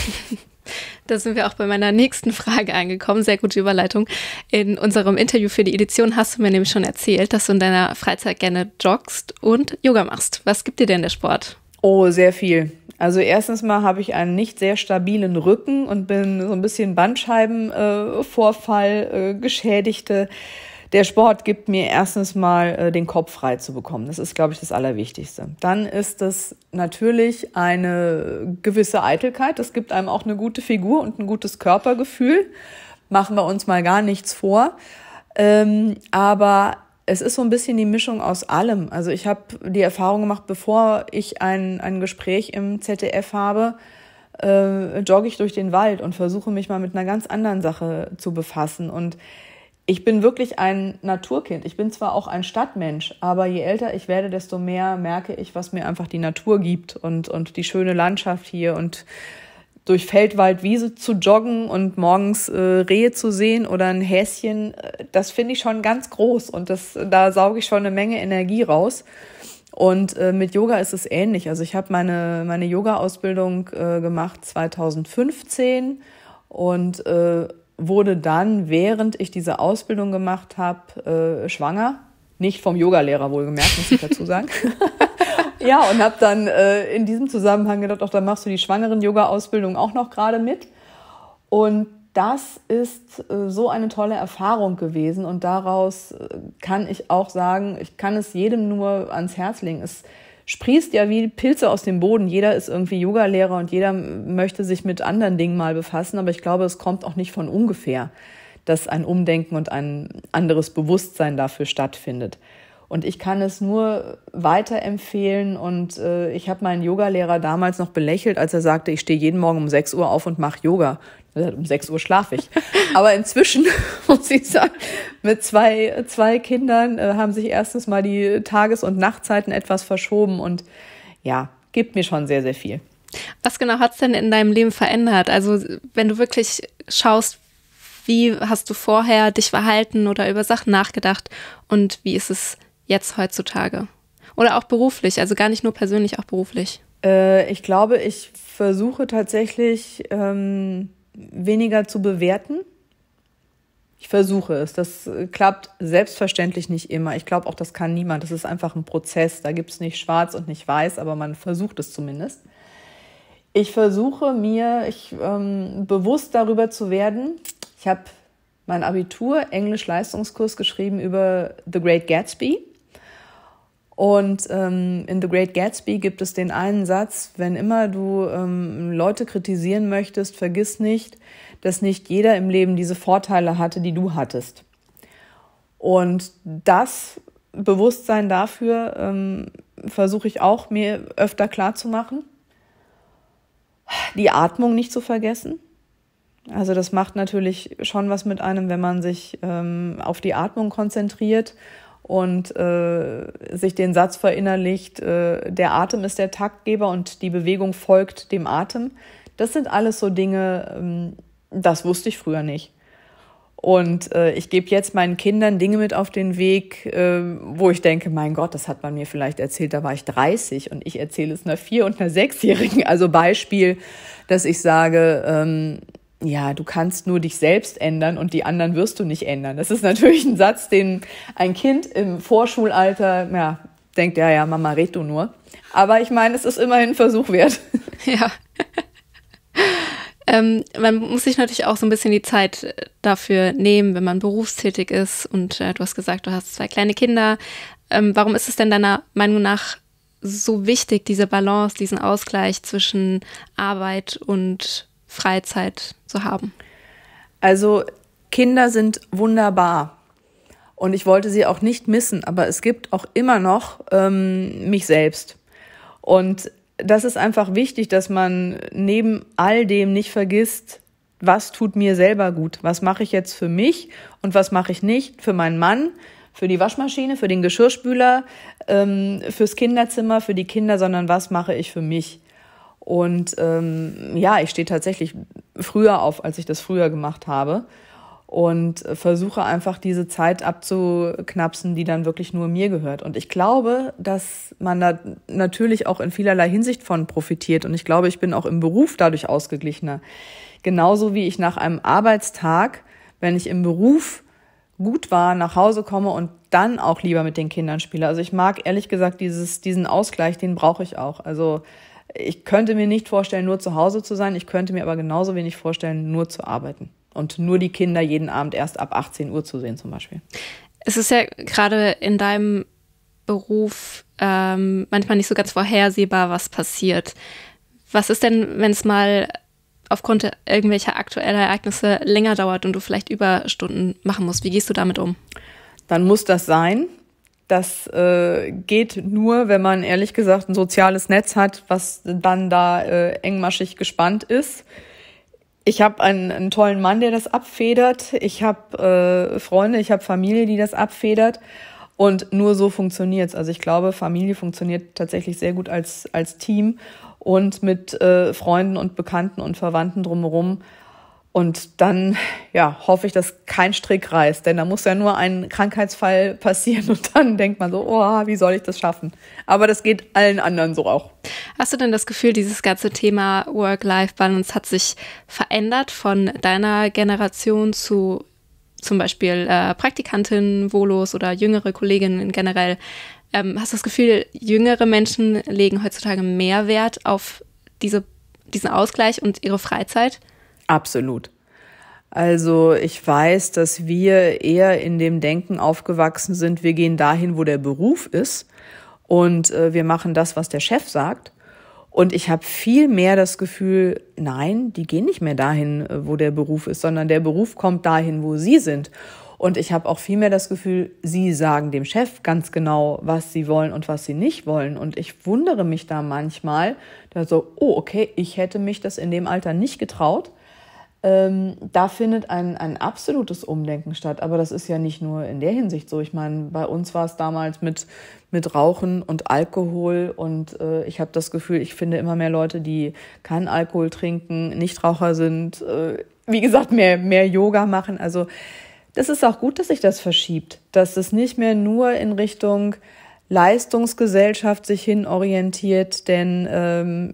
Da sind wir auch bei meiner nächsten Frage angekommen. Sehr gute Überleitung. In unserem Interview für die Edition hast du mir nämlich schon erzählt, dass du in deiner Freizeit gerne joggst und Yoga machst. Was gibt dir denn der Sport? Oh, sehr viel. Also erstens mal habe ich einen nicht sehr stabilen Rücken und bin so ein bisschen Bandscheibenvorfall, äh, äh, Geschädigte. Der Sport gibt mir erstens mal äh, den Kopf frei zu bekommen. Das ist, glaube ich, das Allerwichtigste. Dann ist das natürlich eine gewisse Eitelkeit. Das gibt einem auch eine gute Figur und ein gutes Körpergefühl. Machen wir uns mal gar nichts vor. Ähm, aber es ist so ein bisschen die Mischung aus allem. Also ich habe die Erfahrung gemacht, bevor ich ein, ein Gespräch im ZDF habe, äh, jogge ich durch den Wald und versuche mich mal mit einer ganz anderen Sache zu befassen. Und ich bin wirklich ein Naturkind. Ich bin zwar auch ein Stadtmensch, aber je älter ich werde, desto mehr merke ich, was mir einfach die Natur gibt und, und die schöne Landschaft hier und durch Feldwaldwiese zu joggen und morgens äh, Rehe zu sehen oder ein Häschen, äh, das finde ich schon ganz groß und das, da sauge ich schon eine Menge Energie raus. Und äh, mit Yoga ist es ähnlich. Also ich habe meine, meine Yoga-Ausbildung äh, gemacht 2015 und äh, wurde dann, während ich diese Ausbildung gemacht habe, äh, schwanger. Nicht vom Yogalehrer wohlgemerkt, muss ich dazu sagen. ja, und habe dann äh, in diesem Zusammenhang gedacht, auch da machst du die Schwangeren-Yoga-Ausbildung auch noch gerade mit. Und das ist äh, so eine tolle Erfahrung gewesen und daraus äh, kann ich auch sagen, ich kann es jedem nur ans Herz legen. Es sprießt ja wie Pilze aus dem Boden. Jeder ist irgendwie Yoga-Lehrer und jeder möchte sich mit anderen Dingen mal befassen, aber ich glaube, es kommt auch nicht von ungefähr, dass ein Umdenken und ein anderes Bewusstsein dafür stattfindet. Und ich kann es nur weiterempfehlen. Und äh, ich habe meinen Yogalehrer damals noch belächelt, als er sagte, ich stehe jeden Morgen um 6 Uhr auf und mache Yoga. Um 6 Uhr schlafe ich. Aber inzwischen, muss ich sagen, mit zwei, zwei Kindern äh, haben sich erstens mal die Tages- und Nachtzeiten etwas verschoben. Und ja, gibt mir schon sehr, sehr viel. Was genau hat es denn in deinem Leben verändert? Also wenn du wirklich schaust, wie hast du vorher dich verhalten oder über Sachen nachgedacht und wie ist es jetzt heutzutage? Oder auch beruflich, also gar nicht nur persönlich, auch beruflich. Äh, ich glaube, ich versuche tatsächlich ähm, weniger zu bewerten. Ich versuche es. Das äh, klappt selbstverständlich nicht immer. Ich glaube auch, das kann niemand. Das ist einfach ein Prozess. Da gibt es nicht schwarz und nicht weiß, aber man versucht es zumindest. Ich versuche mir ich, ähm, bewusst darüber zu werden. Ich habe mein Abitur Englisch Leistungskurs geschrieben über The Great Gatsby. Und ähm, in The Great Gatsby gibt es den einen Satz, wenn immer du ähm, Leute kritisieren möchtest, vergiss nicht, dass nicht jeder im Leben diese Vorteile hatte, die du hattest. Und das Bewusstsein dafür ähm, versuche ich auch mir öfter klar zu machen. Die Atmung nicht zu vergessen. Also das macht natürlich schon was mit einem, wenn man sich ähm, auf die Atmung konzentriert und äh, sich den Satz verinnerlicht, äh, der Atem ist der Taktgeber und die Bewegung folgt dem Atem. Das sind alles so Dinge, ähm, das wusste ich früher nicht. Und äh, ich gebe jetzt meinen Kindern Dinge mit auf den Weg, äh, wo ich denke, mein Gott, das hat man mir vielleicht erzählt, da war ich 30 und ich erzähle es einer Vier- und einer Sechsjährigen. Also Beispiel, dass ich sage, ähm, ja, du kannst nur dich selbst ändern und die anderen wirst du nicht ändern. Das ist natürlich ein Satz, den ein Kind im Vorschulalter, ja, denkt, ja, ja, Mama, red du nur. Aber ich meine, es ist immerhin ein Versuch wert. Ja. ähm, man muss sich natürlich auch so ein bisschen die Zeit dafür nehmen, wenn man berufstätig ist. Und äh, du hast gesagt, du hast zwei kleine Kinder. Ähm, warum ist es denn deiner Meinung nach so wichtig, diese Balance, diesen Ausgleich zwischen Arbeit und Freizeit zu haben? Also Kinder sind wunderbar. Und ich wollte sie auch nicht missen, aber es gibt auch immer noch ähm, mich selbst. Und das ist einfach wichtig, dass man neben all dem nicht vergisst, was tut mir selber gut? Was mache ich jetzt für mich und was mache ich nicht für meinen Mann, für die Waschmaschine, für den Geschirrspüler, ähm, fürs Kinderzimmer, für die Kinder, sondern was mache ich für mich? Und ähm, ja, ich stehe tatsächlich früher auf, als ich das früher gemacht habe. Und versuche einfach diese Zeit abzuknapsen, die dann wirklich nur mir gehört. Und ich glaube, dass man da natürlich auch in vielerlei Hinsicht von profitiert. Und ich glaube, ich bin auch im Beruf dadurch ausgeglichener. Genauso wie ich nach einem Arbeitstag, wenn ich im Beruf gut war, nach Hause komme und dann auch lieber mit den Kindern spiele. Also ich mag ehrlich gesagt dieses, diesen Ausgleich, den brauche ich auch. Also ich könnte mir nicht vorstellen, nur zu Hause zu sein. Ich könnte mir aber genauso wenig vorstellen, nur zu arbeiten und nur die Kinder jeden Abend erst ab 18 Uhr zu sehen zum Beispiel. Es ist ja gerade in deinem Beruf ähm, manchmal nicht so ganz vorhersehbar, was passiert. Was ist denn, wenn es mal aufgrund irgendwelcher aktueller Ereignisse länger dauert und du vielleicht Überstunden machen musst? Wie gehst du damit um? Dann muss das sein. Das äh, geht nur, wenn man ehrlich gesagt ein soziales Netz hat, was dann da äh, engmaschig gespannt ist. Ich habe einen, einen, tollen Mann, der das abfedert. Ich habe äh, Freunde, ich habe Familie, die das abfedert. Und nur so funktioniert's. Also ich glaube, Familie funktioniert tatsächlich sehr gut als, als Team und mit äh, Freunden und Bekannten und Verwandten drumherum und dann ja, hoffe ich, dass kein Strick reißt, denn da muss ja nur ein Krankheitsfall passieren und dann denkt man so, oh, wie soll ich das schaffen? Aber das geht allen anderen so auch. Hast du denn das Gefühl, dieses ganze Thema Work-Life-Balance hat sich verändert von deiner Generation zu zum Beispiel äh, Praktikantinnen, Volos oder jüngere Kolleginnen generell? Ähm, hast du das Gefühl, jüngere Menschen legen heutzutage mehr Wert auf diese, diesen Ausgleich und ihre Freizeit? Absolut. Also ich weiß, dass wir eher in dem Denken aufgewachsen sind, wir gehen dahin, wo der Beruf ist und äh, wir machen das, was der Chef sagt. Und ich habe viel mehr das Gefühl, nein, die gehen nicht mehr dahin, äh, wo der Beruf ist, sondern der Beruf kommt dahin, wo sie sind. Und ich habe auch viel mehr das Gefühl, sie sagen dem Chef ganz genau, was sie wollen und was sie nicht wollen. Und ich wundere mich da manchmal, da so, oh, okay, ich hätte mich das in dem Alter nicht getraut ähm, da findet ein, ein absolutes Umdenken statt. Aber das ist ja nicht nur in der Hinsicht so. Ich meine, bei uns war es damals mit, mit Rauchen und Alkohol und äh, ich habe das Gefühl, ich finde immer mehr Leute, die keinen Alkohol trinken, Nichtraucher sind, äh, wie gesagt, mehr, mehr Yoga machen. Also das ist auch gut, dass sich das verschiebt, dass es nicht mehr nur in Richtung Leistungsgesellschaft sich hin orientiert, denn ähm,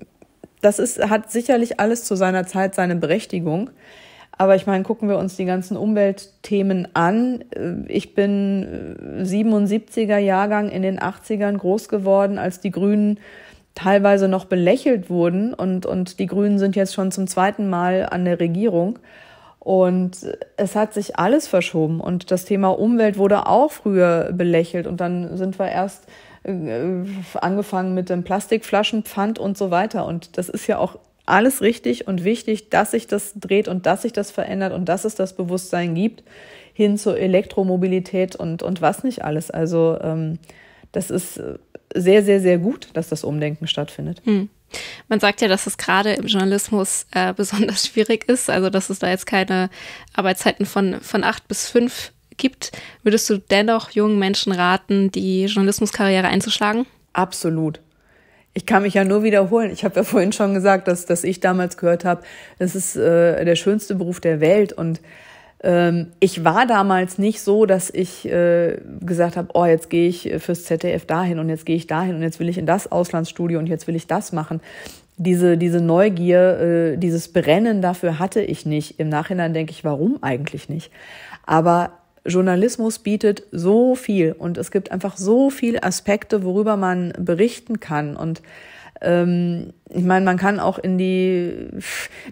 das ist, hat sicherlich alles zu seiner Zeit seine Berechtigung. Aber ich meine, gucken wir uns die ganzen Umweltthemen an. Äh, ich bin 77er äh, Jahrgang in den 80ern groß geworden, als die Grünen teilweise noch belächelt wurden und, und die Grünen sind jetzt schon zum zweiten Mal an der Regierung. Und es hat sich alles verschoben und das Thema Umwelt wurde auch früher belächelt und dann sind wir erst äh, angefangen mit dem Plastikflaschenpfand und so weiter. Und das ist ja auch alles richtig und wichtig, dass sich das dreht und dass sich das verändert und dass es das Bewusstsein gibt hin zur Elektromobilität und, und was nicht alles. Also ähm, das ist äh, sehr, sehr, sehr gut, dass das Umdenken stattfindet. Hm. Man sagt ja, dass es gerade im Journalismus äh, besonders schwierig ist, also dass es da jetzt keine Arbeitszeiten von, von acht bis fünf gibt, würdest du dennoch jungen Menschen raten, die Journalismuskarriere einzuschlagen? Absolut. Ich kann mich ja nur wiederholen. Ich habe ja vorhin schon gesagt, dass, dass ich damals gehört habe, das ist äh, der schönste Beruf der Welt. Und ähm, ich war damals nicht so, dass ich äh, gesagt habe, oh, jetzt gehe ich fürs ZDF dahin und jetzt gehe ich dahin und jetzt will ich in das Auslandsstudio und jetzt will ich das machen. Diese, diese Neugier, äh, dieses Brennen dafür hatte ich nicht. Im Nachhinein denke ich, warum eigentlich nicht? Aber Journalismus bietet so viel und es gibt einfach so viele Aspekte, worüber man berichten kann und ähm, ich meine, man kann auch in die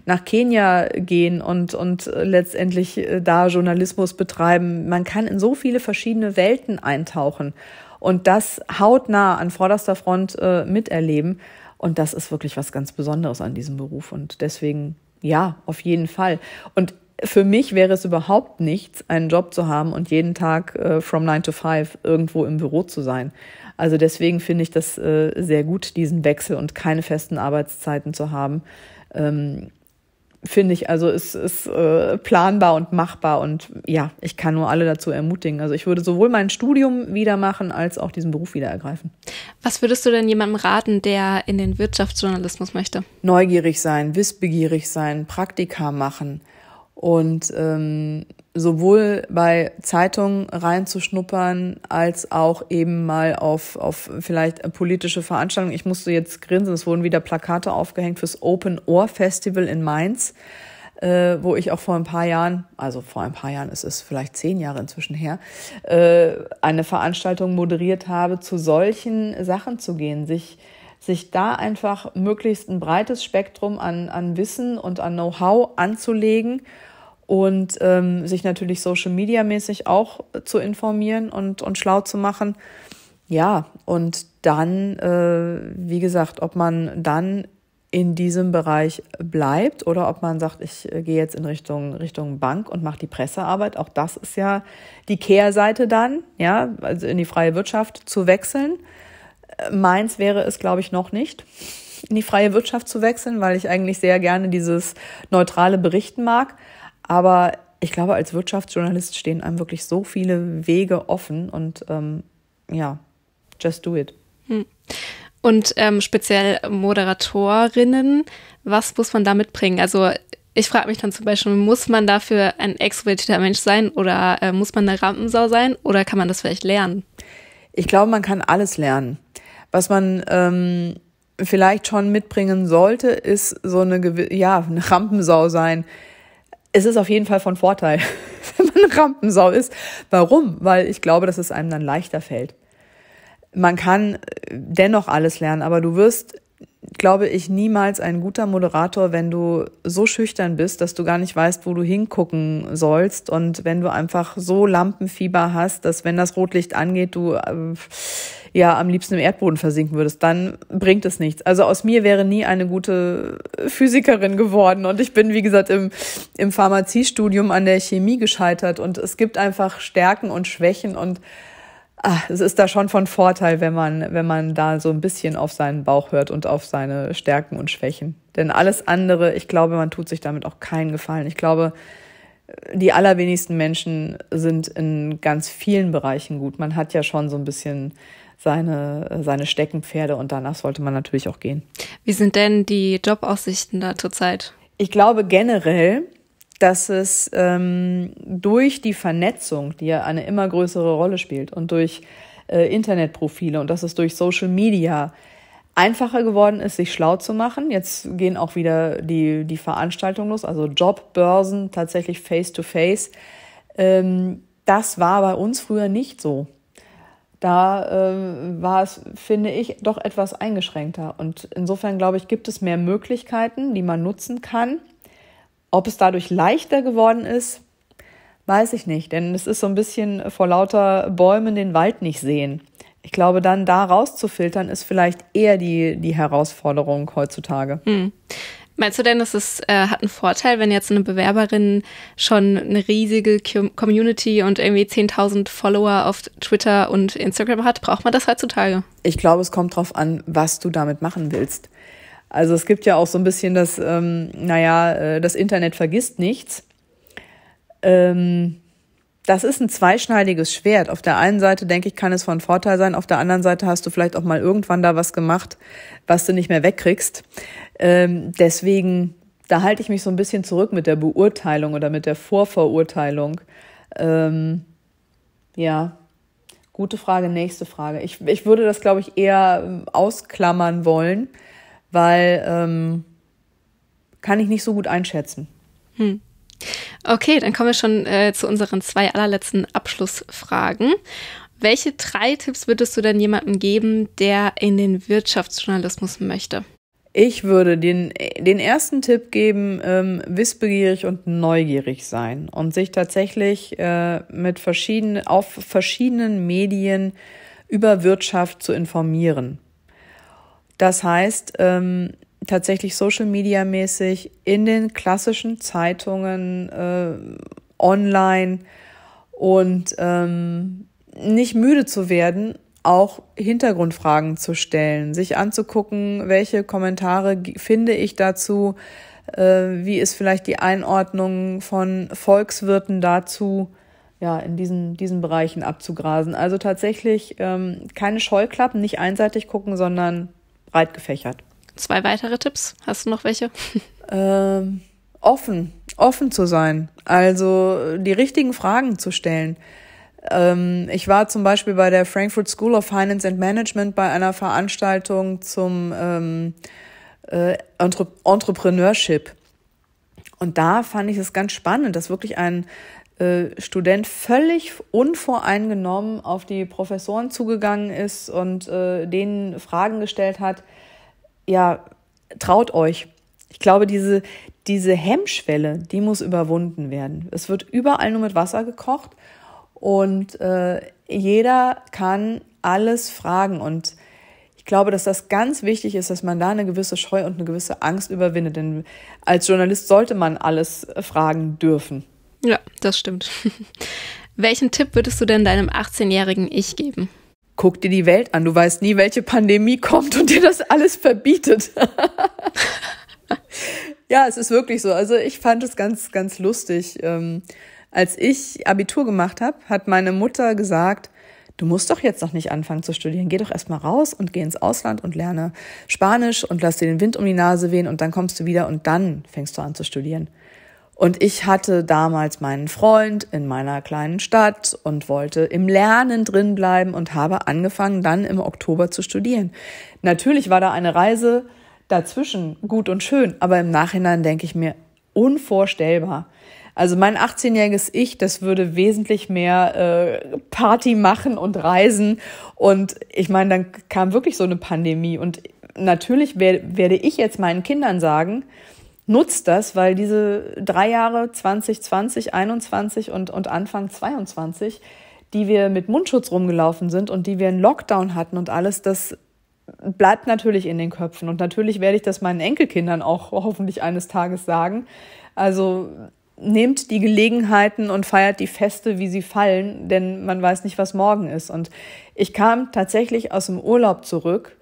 nach Kenia gehen und und letztendlich äh, da Journalismus betreiben. Man kann in so viele verschiedene Welten eintauchen und das hautnah an vorderster Front äh, miterleben. Und das ist wirklich was ganz Besonderes an diesem Beruf und deswegen ja, auf jeden Fall. Und für mich wäre es überhaupt nichts, einen Job zu haben und jeden Tag äh, from nine to five irgendwo im Büro zu sein. Also deswegen finde ich das äh, sehr gut, diesen Wechsel und keine festen Arbeitszeiten zu haben. Ähm, finde ich, also es ist äh, planbar und machbar und ja, ich kann nur alle dazu ermutigen. Also ich würde sowohl mein Studium wieder machen als auch diesen Beruf wieder ergreifen. Was würdest du denn jemandem raten, der in den Wirtschaftsjournalismus möchte? Neugierig sein, wissbegierig sein, Praktika machen, und ähm, sowohl bei Zeitungen reinzuschnuppern, als auch eben mal auf, auf vielleicht politische Veranstaltungen. Ich musste jetzt grinsen, es wurden wieder Plakate aufgehängt fürs Open Ohr Festival in Mainz, äh, wo ich auch vor ein paar Jahren, also vor ein paar Jahren, es ist vielleicht zehn Jahre inzwischen her, äh, eine Veranstaltung moderiert habe, zu solchen Sachen zu gehen, sich sich da einfach möglichst ein breites Spektrum an, an Wissen und an Know-how anzulegen und ähm, sich natürlich Social Media mäßig auch zu informieren und, und schlau zu machen. Ja, und dann, äh, wie gesagt, ob man dann in diesem Bereich bleibt oder ob man sagt, ich äh, gehe jetzt in Richtung Richtung Bank und mache die Pressearbeit. Auch das ist ja die Kehrseite dann, ja, also in die freie Wirtschaft zu wechseln. Meins wäre es, glaube ich, noch nicht, in die freie Wirtschaft zu wechseln, weil ich eigentlich sehr gerne dieses neutrale Berichten mag. Aber ich glaube, als Wirtschaftsjournalist stehen einem wirklich so viele Wege offen und ähm, ja, just do it. Hm. Und ähm, speziell Moderatorinnen, was muss man da mitbringen? Also ich frage mich dann zum Beispiel, muss man dafür ein extrovertierter Mensch sein oder äh, muss man eine Rampensau sein oder kann man das vielleicht lernen? Ich glaube, man kann alles lernen. Was man ähm, vielleicht schon mitbringen sollte, ist so eine, ja, eine Rampensau sein. Es ist auf jeden Fall von Vorteil, wenn man eine Rampensau ist. Warum? Weil ich glaube, dass es einem dann leichter fällt. Man kann äh, dennoch alles lernen, aber du wirst glaube ich, niemals ein guter Moderator, wenn du so schüchtern bist, dass du gar nicht weißt, wo du hingucken sollst und wenn du einfach so Lampenfieber hast, dass wenn das Rotlicht angeht, du äh, ja am liebsten im Erdboden versinken würdest, dann bringt es nichts. Also aus mir wäre nie eine gute Physikerin geworden und ich bin, wie gesagt, im, im Pharmaziestudium an der Chemie gescheitert und es gibt einfach Stärken und Schwächen und ach, es ist da schon von Vorteil, wenn man, wenn man da so ein bisschen auf seinen Bauch hört und auf seine Stärken und Schwächen. Denn alles andere, ich glaube, man tut sich damit auch keinen Gefallen. Ich glaube, die allerwenigsten Menschen sind in ganz vielen Bereichen gut. Man hat ja schon so ein bisschen seine, seine Steckenpferde und danach sollte man natürlich auch gehen. Wie sind denn die Jobaussichten da zurzeit? Ich glaube generell, dass es ähm, durch die Vernetzung, die ja eine immer größere Rolle spielt und durch äh, Internetprofile und dass es durch Social Media einfacher geworden ist, sich schlau zu machen. Jetzt gehen auch wieder die, die Veranstaltungen los, also Jobbörsen tatsächlich face-to-face. -face. Ähm, das war bei uns früher nicht so. Da äh, war es, finde ich, doch etwas eingeschränkter. Und insofern, glaube ich, gibt es mehr Möglichkeiten, die man nutzen kann. Ob es dadurch leichter geworden ist, weiß ich nicht, denn es ist so ein bisschen vor lauter Bäumen den Wald nicht sehen. Ich glaube, dann da rauszufiltern ist vielleicht eher die, die Herausforderung heutzutage. Hm. Meinst du denn, dass es äh, hat einen Vorteil, wenn jetzt eine Bewerberin schon eine riesige Community und irgendwie 10.000 Follower auf Twitter und Instagram hat? Braucht man das heutzutage? Ich glaube, es kommt drauf an, was du damit machen willst. Also es gibt ja auch so ein bisschen das, ähm, naja, äh, das Internet vergisst nichts. Ähm, das ist ein zweischneidiges Schwert. Auf der einen Seite, denke ich, kann es von Vorteil sein. Auf der anderen Seite hast du vielleicht auch mal irgendwann da was gemacht, was du nicht mehr wegkriegst. Ähm, deswegen, da halte ich mich so ein bisschen zurück mit der Beurteilung oder mit der Vorverurteilung. Ähm, ja, gute Frage, nächste Frage. Ich, ich würde das, glaube ich, eher ähm, ausklammern wollen weil ähm, kann ich nicht so gut einschätzen. Hm. Okay, dann kommen wir schon äh, zu unseren zwei allerletzten Abschlussfragen. Welche drei Tipps würdest du denn jemandem geben, der in den Wirtschaftsjournalismus möchte? Ich würde den, den ersten Tipp geben, ähm, wissbegierig und neugierig sein und sich tatsächlich äh, mit verschiedenen, auf verschiedenen Medien über Wirtschaft zu informieren. Das heißt, ähm, tatsächlich Social Media mäßig in den klassischen Zeitungen, äh, online und ähm, nicht müde zu werden, auch Hintergrundfragen zu stellen, sich anzugucken, welche Kommentare finde ich dazu, äh, wie ist vielleicht die Einordnung von Volkswirten dazu, ja, in diesen, diesen Bereichen abzugrasen. Also tatsächlich ähm, keine Scheuklappen, nicht einseitig gucken, sondern breit gefächert. Zwei weitere Tipps. Hast du noch welche? ähm, offen, offen zu sein. Also die richtigen Fragen zu stellen. Ähm, ich war zum Beispiel bei der Frankfurt School of Finance and Management bei einer Veranstaltung zum ähm, äh, Entre Entrepreneurship. Und da fand ich es ganz spannend, dass wirklich ein äh, Student völlig unvoreingenommen auf die Professoren zugegangen ist und äh, denen Fragen gestellt hat. Ja, traut euch. Ich glaube, diese, diese Hemmschwelle, die muss überwunden werden. Es wird überall nur mit Wasser gekocht und äh, jeder kann alles fragen. Und ich glaube, dass das ganz wichtig ist, dass man da eine gewisse Scheu und eine gewisse Angst überwindet. Denn als Journalist sollte man alles fragen dürfen. Ja, das stimmt. Welchen Tipp würdest du denn deinem 18-jährigen Ich geben? Guck dir die Welt an. Du weißt nie, welche Pandemie kommt und dir das alles verbietet. ja, es ist wirklich so. Also ich fand es ganz, ganz lustig. Ähm, als ich Abitur gemacht habe, hat meine Mutter gesagt, du musst doch jetzt noch nicht anfangen zu studieren. Geh doch erstmal raus und geh ins Ausland und lerne Spanisch und lass dir den Wind um die Nase wehen und dann kommst du wieder und dann fängst du an zu studieren. Und ich hatte damals meinen Freund in meiner kleinen Stadt und wollte im Lernen drin bleiben und habe angefangen, dann im Oktober zu studieren. Natürlich war da eine Reise dazwischen gut und schön, aber im Nachhinein denke ich mir, unvorstellbar. Also mein 18-jähriges Ich, das würde wesentlich mehr äh, Party machen und reisen. Und ich meine, dann kam wirklich so eine Pandemie. Und natürlich wer, werde ich jetzt meinen Kindern sagen, nutzt das, weil diese drei Jahre 2020, 21 und, und Anfang 22, die wir mit Mundschutz rumgelaufen sind und die wir einen Lockdown hatten und alles, das bleibt natürlich in den Köpfen. Und natürlich werde ich das meinen Enkelkindern auch hoffentlich eines Tages sagen. Also nehmt die Gelegenheiten und feiert die Feste, wie sie fallen, denn man weiß nicht, was morgen ist. Und ich kam tatsächlich aus dem Urlaub zurück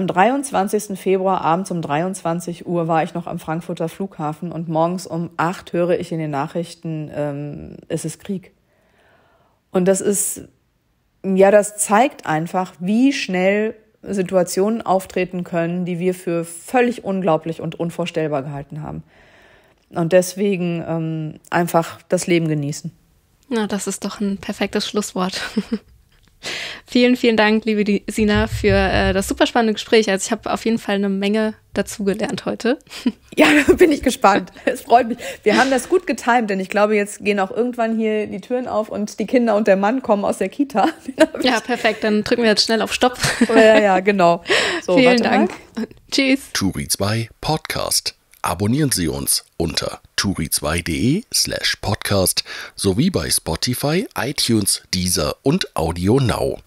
am 23. Februar abends um 23 Uhr war ich noch am Frankfurter Flughafen und morgens um 8 höre ich in den Nachrichten, ähm, es ist Krieg. Und das ist, ja, das zeigt einfach, wie schnell Situationen auftreten können, die wir für völlig unglaublich und unvorstellbar gehalten haben. Und deswegen ähm, einfach das Leben genießen. Na, das ist doch ein perfektes Schlusswort. Vielen, vielen Dank, liebe Sina, für äh, das super spannende Gespräch. Also ich habe auf jeden Fall eine Menge dazugelernt heute. Ja, bin ich gespannt. Es freut mich. Wir haben das gut getimt, denn ich glaube, jetzt gehen auch irgendwann hier die Türen auf und die Kinder und der Mann kommen aus der Kita. Ja, perfekt. Dann drücken wir jetzt schnell auf Stopp. Ja, ja, genau. So, vielen Dank. Mal. Tschüss. Turi 2 Podcast. Abonnieren Sie uns unter turi2.de slash podcast sowie bei Spotify, iTunes, Deezer und Audio Now.